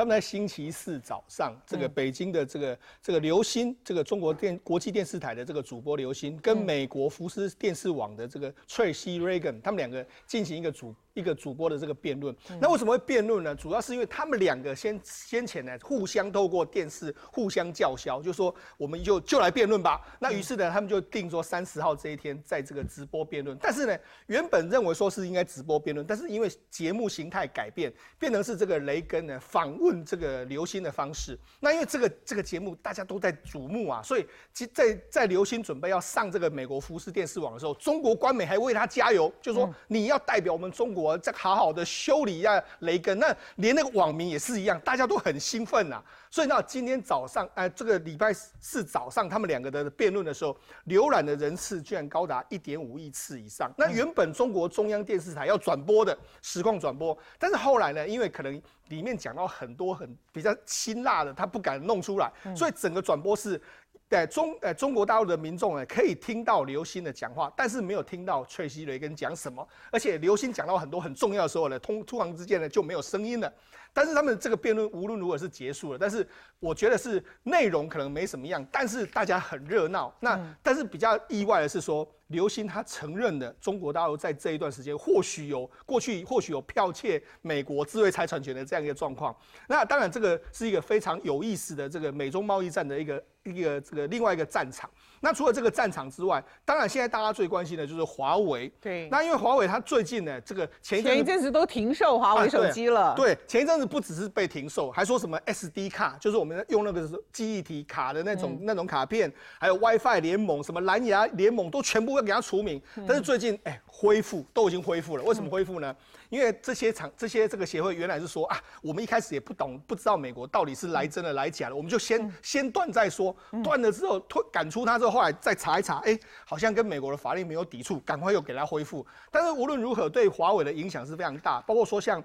他们在星期四早上，这个北京的这个这个刘星，这个中国电国际电视台的这个主播刘星，跟美国福斯电视网的这个 t r a c y Reagan，他们两个进行一个主一个主播的这个辩论。那为什么会辩论呢？主要是因为他们两个先先前呢互相透过电视互相叫嚣，就说我们就就来辩论吧。那于是呢，他们就定说三十号这一天在这个直播辩论。但是呢，原本认为说是应该直播辩论，但是因为节目形态改变，变成是这个雷根呢访问。这个刘星的方式，那因为这个这个节目大家都在瞩目啊，所以在在刘星准备要上这个美国服饰电视网的时候，中国官媒还为他加油，就说你要代表我们中国再好好的修理一下雷根。那连那个网民也是一样，大家都很兴奋啊。所以那今天早上，呃，这个礼拜四早上他们两个的辩论的时候，浏览的人次居然高达一点五亿次以上。那原本中国中央电视台要转播的实况转播，但是后来呢，因为可能里面讲到很。多很比较辛辣的，他不敢弄出来，所以整个转播是，哎中呃中国大陆的民众呢，可以听到刘星的讲话，但是没有听到崔西雷跟讲什么，而且刘星讲到很多很重要的时候呢，通突然之间呢就没有声音了，但是他们这个辩论无论如何是结束了，但是我觉得是内容可能没什么样，但是大家很热闹，那但是比较意外的是说。刘星他承认的，中国大陆在这一段时间或许有过去或许有剽窃美国智慧财产权的这样一个状况。那当然，这个是一个非常有意思的这个美中贸易战的一个一个这个另外一个战场。那除了这个战场之外，当然现在大家最关心的就是华为。对。那因为华为它最近呢，这个前前一阵子都停售华为手机了。对。前一阵子不只是被停售，还说什么 SD 卡，就是我们用那个记忆体卡的那种那种卡片，还有 WiFi 联盟、什么蓝牙联盟都全部。给他除名，但是最近哎恢复都已经恢复了，为什么恢复呢？因为这些厂、这些这个协会原来是说啊，我们一开始也不懂，不知道美国到底是来真的来假的，我们就先先断再说，断了之后推赶出它之后，后来再查一查，哎，好像跟美国的法律没有抵触，赶快又给他恢复。但是无论如何，对华为的影响是非常大，包括说像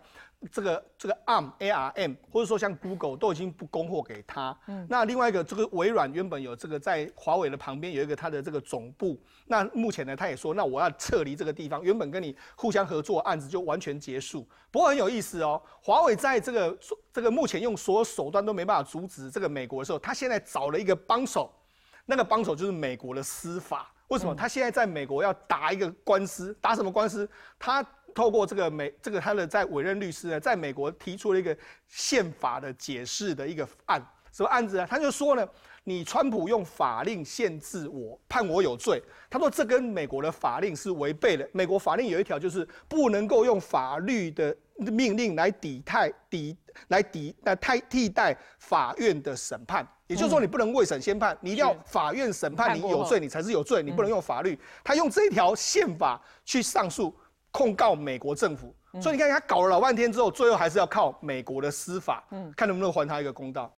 这个这个 ARM、ARM，或者说像 Google 都已经不供货给他。那另外一个，这个微软原本有这个在华为的旁边有一个它的这个总部，那。目前呢，他也说，那我要撤离这个地方，原本跟你互相合作案子就完全结束。不过很有意思哦，华为在这个这个目前用所有手段都没办法阻止这个美国的时候，他现在找了一个帮手，那个帮手就是美国的司法。为什么？他现在在美国要打一个官司，打什么官司？他透过这个美这个他的在委任律师呢，在美国提出了一个宪法的解释的一个案。什么案子啊？他就说呢，你川普用法令限制我，判我有罪。他说这跟美国的法令是违背的。美国法令有一条就是不能够用法律的命令来抵太抵来抵来太替代法院的审判。也就是说，你不能未审先判，你一定要法院审判，你有罪你才是有罪，你不能用法律。他用这一条宪法去上诉控告美国政府。所以你看，他搞了老半天之后，最后还是要靠美国的司法，看能不能还他一个公道。